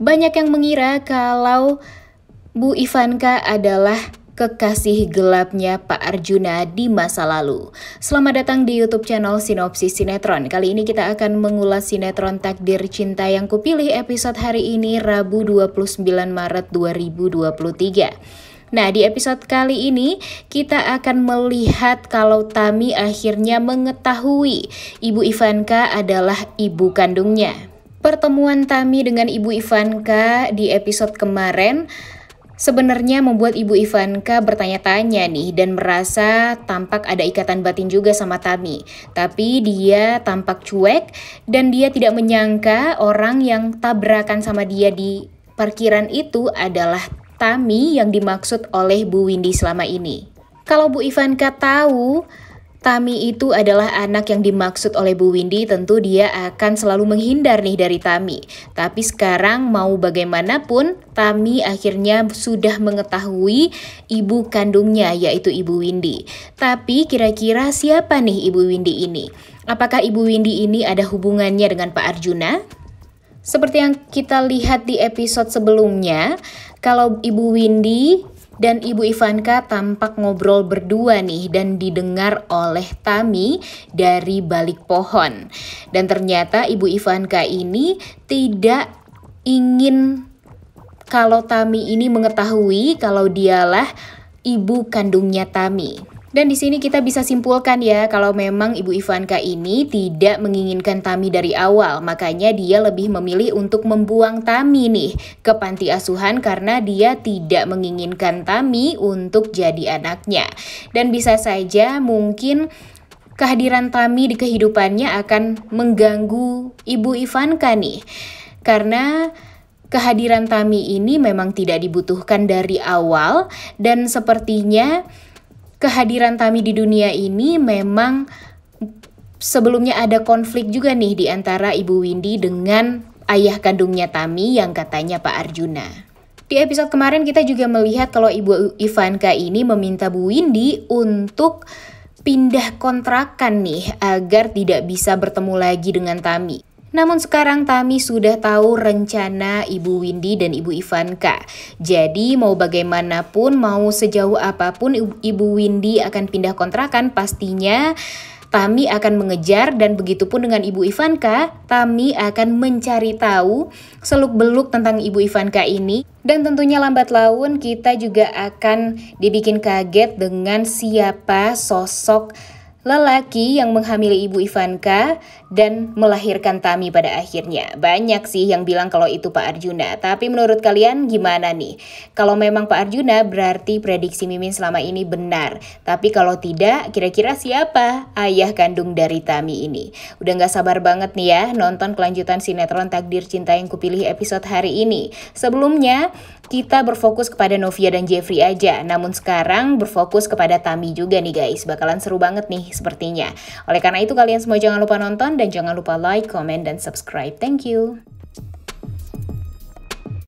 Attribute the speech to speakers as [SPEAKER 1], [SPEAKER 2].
[SPEAKER 1] Banyak yang mengira kalau Bu Ivanka adalah kekasih gelapnya Pak Arjuna di masa lalu. Selamat datang di YouTube channel Sinopsis Sinetron. Kali ini kita akan mengulas sinetron Takdir Cinta yang kupilih episode hari ini Rabu 29 Maret 2023. Nah, di episode kali ini kita akan melihat kalau Tami akhirnya mengetahui Ibu Ivanka adalah ibu kandungnya. Pertemuan Tami dengan Ibu Ivanka di episode kemarin sebenarnya membuat Ibu Ivanka bertanya-tanya nih dan merasa tampak ada ikatan batin juga sama Tami. Tapi dia tampak cuek dan dia tidak menyangka orang yang tabrakan sama dia di parkiran itu adalah Tami yang dimaksud oleh Bu Windy selama ini. Kalau Bu Ivanka tahu Tami itu adalah anak yang dimaksud oleh Bu Windy, tentu dia akan selalu menghindar nih dari Tami. Tapi sekarang mau bagaimanapun, Tami akhirnya sudah mengetahui ibu kandungnya yaitu Ibu Windy. Tapi kira-kira siapa nih Ibu Windy ini? Apakah Ibu Windy ini ada hubungannya dengan Pak Arjuna? Seperti yang kita lihat di episode sebelumnya, kalau Ibu Windy dan Ibu Ivanka tampak ngobrol berdua nih dan didengar oleh Tami dari balik pohon. Dan ternyata Ibu Ivanka ini tidak ingin kalau Tami ini mengetahui kalau dialah ibu kandungnya Tami. Dan di sini kita bisa simpulkan ya kalau memang Ibu Ivanka ini tidak menginginkan Tami dari awal, makanya dia lebih memilih untuk membuang Tami nih ke panti asuhan karena dia tidak menginginkan Tami untuk jadi anaknya. Dan bisa saja mungkin kehadiran Tami di kehidupannya akan mengganggu Ibu Ivanka nih. Karena kehadiran Tami ini memang tidak dibutuhkan dari awal dan sepertinya kehadiran Tami di dunia ini memang sebelumnya ada konflik juga nih di antara Ibu Windy dengan ayah kandungnya Tami yang katanya Pak Arjuna. Di episode kemarin kita juga melihat kalau Ibu Ivanka ini meminta Bu Windy untuk pindah kontrakan nih agar tidak bisa bertemu lagi dengan Tami. Namun sekarang Tami sudah tahu rencana Ibu Windy dan Ibu Ivanka. Jadi mau bagaimanapun, mau sejauh apapun Ibu Windy akan pindah kontrakan pastinya Tami akan mengejar dan begitupun dengan Ibu Ivanka, Tami akan mencari tahu seluk-beluk tentang Ibu Ivanka ini dan tentunya lambat laun kita juga akan dibikin kaget dengan siapa sosok lelaki yang menghamili ibu Ivanka dan melahirkan Tami pada akhirnya. Banyak sih yang bilang kalau itu Pak Arjuna, tapi menurut kalian gimana nih? Kalau memang Pak Arjuna berarti prediksi Mimin selama ini benar, tapi kalau tidak kira-kira siapa ayah kandung dari Tami ini? Udah gak sabar banget nih ya nonton kelanjutan sinetron Takdir Cinta yang kupilih episode hari ini. Sebelumnya kita berfokus kepada Novia dan Jeffrey aja, namun sekarang berfokus kepada Tami juga nih guys, bakalan seru banget nih sepertinya. Oleh karena itu kalian semua jangan lupa nonton dan jangan lupa like, comment, dan subscribe. Thank you.